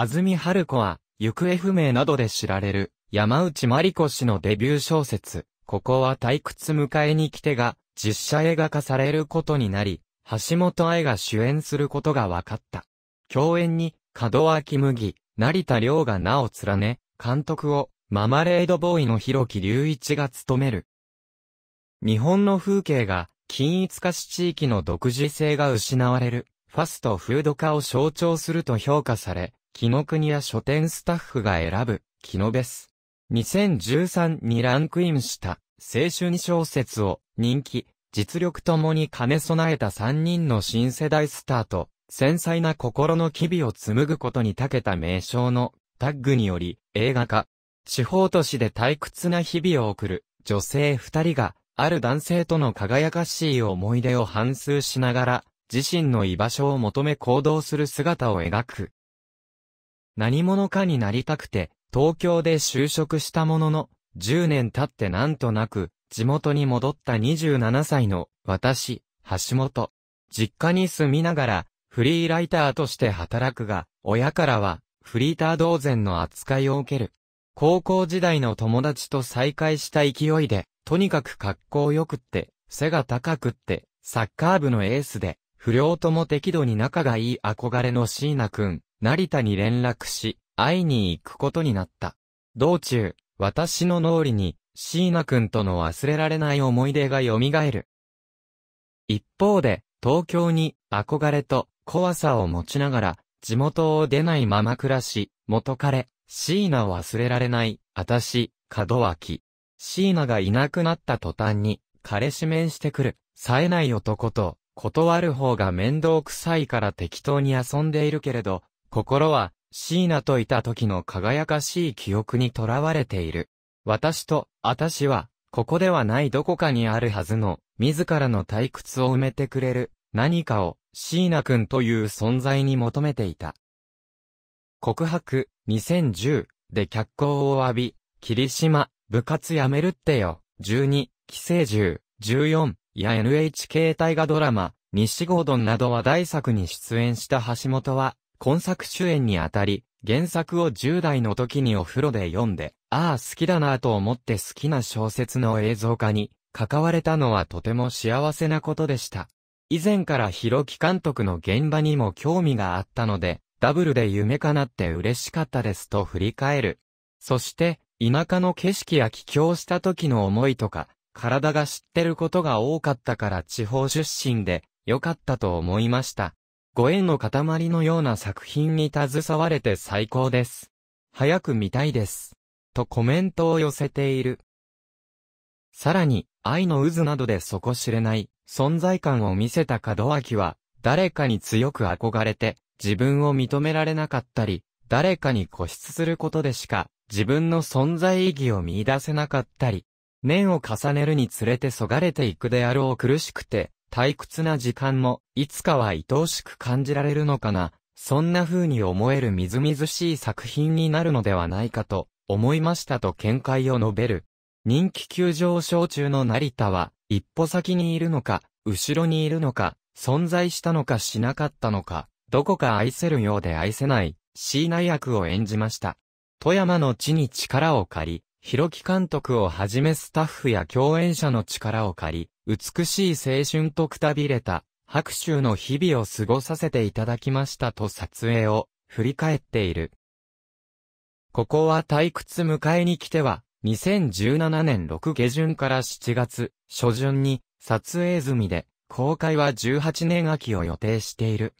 安住春子は、行方不明などで知られる、山内まり子氏のデビュー小説、ここは退屈迎えに来てが、実写映画化されることになり、橋本愛が主演することが分かった。共演に、門脇麦、成田亮が名を連ね、監督を、ママレードボーイの広木隆一が務める。日本の風景が、均一化し地域の独自性が失われる、ファストフード化を象徴すると評価され、木の国や書店スタッフが選ぶ、木のベス。2013にランクインした、青春小説を、人気、実力ともに兼ね備えた3人の新世代スターと、繊細な心の機微を紡ぐことに長けた名称のタッグにより映画化。地方都市で退屈な日々を送る女性二人がある男性との輝かしい思い出を反芻しながら自身の居場所を求め行動する姿を描く何者かになりたくて、東京で就職したものの、10年経ってなんとなく、地元に戻った27歳の、私、橋本。実家に住みながら、フリーライターとして働くが、親からは、フリーター同然の扱いを受ける。高校時代の友達と再会した勢いで、とにかく格好良くって、背が高くって、サッカー部のエースで、不良とも適度に仲がいい憧れの椎名くん。成田に連絡し、会いに行くことになった。道中、私の脳裏に、椎名くんとの忘れられない思い出が蘇る。一方で、東京に憧れと怖さを持ちながら、地元を出ないまま暮らし、元彼、椎名忘れられない、私、門脇。椎名がいなくなった途端に、彼氏面してくる、冴えない男と、断る方が面倒くさいから適当に遊んでいるけれど、心は、シーナといた時の輝かしい記憶にとらわれている。私と、私は、ここではないどこかにあるはずの、自らの退屈を埋めてくれる、何かを、シーくんという存在に求めていた。告白、2010で脚光を浴び、霧島、部活やめるってよ、12、寄生獣、14や NHK 大河ドラマ、西郷丼など話題作に出演した橋本は、今作主演にあたり、原作を10代の時にお風呂で読んで、ああ好きだなぁと思って好きな小説の映像化に関われたのはとても幸せなことでした。以前から広木監督の現場にも興味があったので、ダブルで夢かなって嬉しかったですと振り返る。そして、田舎の景色や帰郷した時の思いとか、体が知ってることが多かったから地方出身で良かったと思いました。ご縁の塊のような作品に携われて最高です。早く見たいです。とコメントを寄せている。さらに、愛の渦などで底知れない存在感を見せた門脇は、誰かに強く憧れて、自分を認められなかったり、誰かに固執することでしか、自分の存在意義を見出せなかったり、年を重ねるにつれてそがれていくであろう苦しくて、退屈な時間も、いつかは愛おしく感じられるのかな、そんな風に思えるみずみずしい作品になるのではないかと思いましたと見解を述べる。人気急上昇中の成田は、一歩先にいるのか、後ろにいるのか、存在したのかしなかったのか、どこか愛せるようで愛せない、椎名役を演じました。富山の地に力を借り、広木監督をはじめスタッフや共演者の力を借り、美しい青春とくたびれた、白州の日々を過ごさせていただきましたと撮影を振り返っている。ここは退屈迎えに来ては、2017年6下旬から7月初旬に撮影済みで、公開は18年秋を予定している。